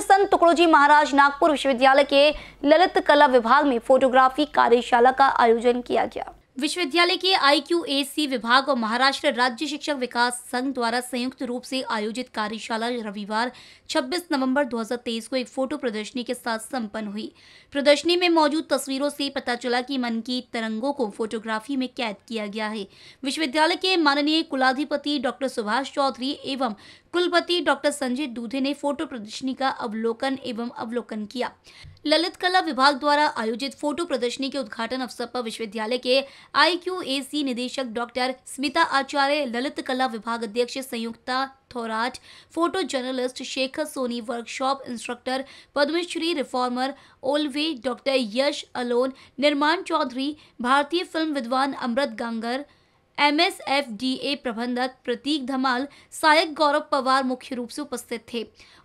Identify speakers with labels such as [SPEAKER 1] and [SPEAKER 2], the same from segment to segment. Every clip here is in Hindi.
[SPEAKER 1] संत टुकड़ोजी महाराज नागपुर विश्वविद्यालय के ललित कला विभाग में फोटोग्राफी कार्यशाला का आयोजन किया गया विश्वविद्यालय के आईक्यूएसी विभाग और महाराष्ट्र राज्य शिक्षक विकास संघ द्वारा संयुक्त रूप से आयोजित कार्यशाला रविवार 26 नवंबर 2023 को एक फोटो प्रदर्शनी के साथ संपन्न हुई प्रदर्शनी में मौजूद तस्वीरों से पता चला कि मन की तरंगों को फोटोग्राफी में कैद किया गया है विश्वविद्यालय के माननीय कुलाधिपति डॉक्टर सुभाष चौधरी एवं कुलपति डॉक्टर संजय दूधे ने फोटो प्रदर्शनी का अवलोकन एवं अवलोकन किया ललित कला विभाग द्वारा आयोजित फोटो प्रदर्शनी के उद्घाटन अवसर पर विश्वविद्यालय के आईक्यूएसी निदेशक डॉक्टर स्मिता आचार्य ललित कला विभाग अध्यक्ष Sanyukta Thorat photo journalist Shekhar Soni workshop instructor Padmashri reformer ओलवे डॉक्टर यश अलोन निर्माण चौधरी भारतीय फिल्म विद्वान अमृत गांगर एमएसएफडीए प्रबंधक प्रतीक धमाल सहायक गौरव पवार मुख्य रूप से उपस्थित थे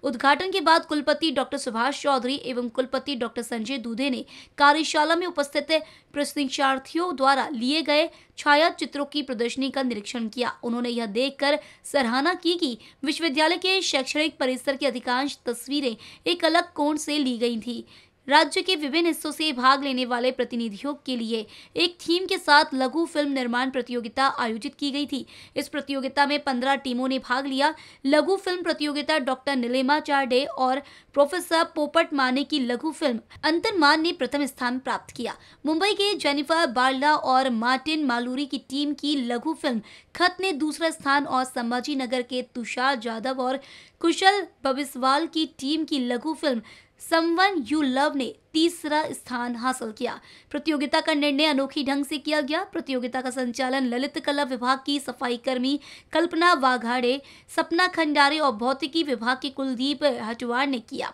[SPEAKER 1] उद्घाटन के बाद कुलपति डॉक्टर सुभाष चौधरी एवं कुलपति डॉक्टर संजय दूधे ने कार्यशाला में उपस्थित प्रशिक्षार्थियों द्वारा लिए गए छाया चित्रों की प्रदर्शनी का निरीक्षण किया उन्होंने यह देखकर सराहना की कि विश्वविद्यालय के शैक्षणिक परिसर की अधिकांश तस्वीरें एक अलग कोण से ली गई थी राज्य के विभिन्न हिस्सों से भाग लेने वाले प्रतिनिधियों के लिए एक थीम के साथ लघु फिल्म निर्माण प्रतियोगिता आयोजित की गई थी इस प्रतियोगिता में पंद्रह टीमों ने भाग लिया लघु फिल्म प्रतियोगिता डॉक्टर नीलेमा चारडे और प्रोफेसर पोपट माने की लघु फिल्म अंतर्मान ने प्रथम स्थान प्राप्त किया मुंबई के जेनिफर बार्ला और मार्टिन मालूरी की टीम की लघु फिल्म खत ने दूसरा स्थान और संभाजी नगर के तुषार यादव और कुशल बबिसवाल की टीम की लघु फिल्म someone you love तीसरा स्थान हासिल किया प्रतियोगिता का निर्णय अनोखी ढंग से किया गया प्रतियोगिता का संचालन ललित कला विभाग की सफाई कर्मी कल्पना वाघाड़े सपना खंडारे और भौतिकी विभाग के कुलदीप हटवार ने किया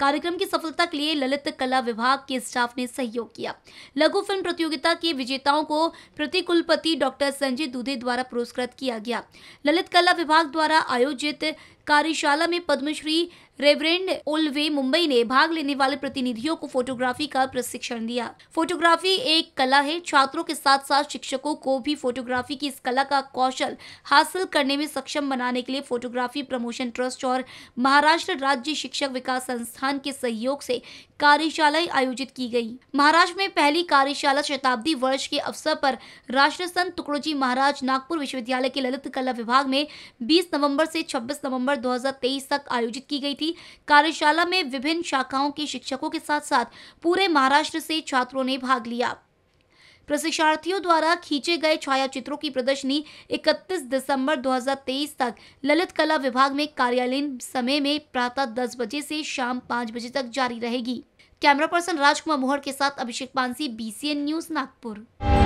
[SPEAKER 1] कार्यक्रम की सफलता के लिए ललित कला विभाग के स्टाफ ने सहयोग किया लघु फिल्म प्रतियोगिता के विजेताओं को प्रतिकुलपति डॉक्टर संजय दूधे द्वारा पुरस्कृत किया गया ललित कला विभाग द्वारा आयोजित कार्यशाला में पद्मश्री रेवरेंड ओलवे मुंबई ने भाग लेने वाले प्रतिनिधियों को फोटोग्राफी का प्रशिक्षण दिया फोटोग्राफी एक कला है छात्रों के साथ साथ शिक्षकों को भी फोटोग्राफी की इस कला का कौशल हासिल करने में सक्षम बनाने के लिए फोटोग्राफी प्रमोशन ट्रस्ट और महाराष्ट्र राज्य शिक्षक विकास संस्थान के सहयोग से कार्यशालाएं आयोजित की गई महाराष्ट्र में पहली कार्यशाला शताब्दी वर्ष के अवसर पर राष्ट्र संत टुकड़ोजी महाराज नागपुर विश्वविद्यालय के ललित कला विभाग में 20 नवंबर से 26 नवंबर 2023 तक आयोजित की गई थी कार्यशाला में विभिन्न शाखाओं के शिक्षकों के साथ साथ पूरे महाराष्ट्र से छात्रों ने भाग लिया प्रशिक्षार्थियों द्वारा खींचे गए छायाचित्रों की प्रदर्शनी 31 दिसंबर 2023 तक ललित कला विभाग में कार्यालयीन समय में प्रातः 10 बजे से शाम 5 बजे तक जारी रहेगी कैमरा पर्सन राजकुमार मोहर के साथ अभिषेक पानसी बीसीएन न्यूज नागपुर